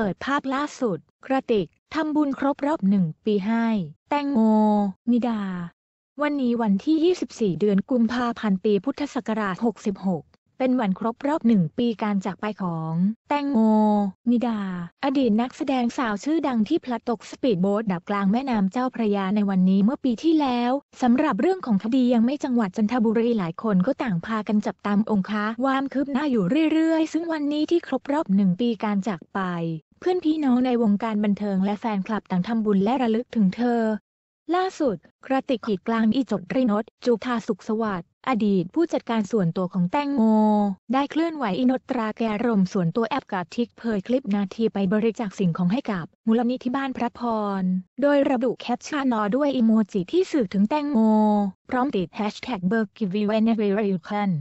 เปิดภาพล่าสุด กระติกทำบุญครบรอบหนึ่งปีให้ แตงโม นิดา วันนี้วันที่ 24 เดือนกุมภาพันธ์ปีพุทธศักราช 66 เป็นวันครบรอบหนึ่งปีการจากไปของ แตงโม นิดา อดีตนักแสดงสาวชื่อดังที่พลัดตกสปีดโบ๊ทดับกลางแม่น้ำเจ้าพระยาในวันนี้เมื่อปีที่แล้ว สำหรับเรื่องของคดียังไม่จังหวัดจันทบุรีหลายคนก็ต่างพากันจับตามองค์ค้าความคืบหน้าอยู่เรื่อยๆ ซึ่งวันนี้ที่ครบรอบหนึ่งปีการจากไปเพื่อนพี่น้องในวงการบันเทิงและแฟนคลับต่างทำบุญและระลึกถึงเธอ ล่าสุด กระติกขีดกลางอีจดรินทจุธาสุขสวัสดิ์ อดีตผู้จัดการส่วนตัวของแตงโม ได้เคลื่อนไหวอินตราแกรม ส่วนตัวแอปกับทิกเผยคลิปนาทีไปบริจาคสิ่งของให้กับมูลนิธิบ้านพระพร โดยระบุแคปชั่นนอด้วยอิโมจิที่สื่อถึงแตงโม พร้อมติดแฮชแท็กเบอร์กิวเวนเวอร์ยูคัน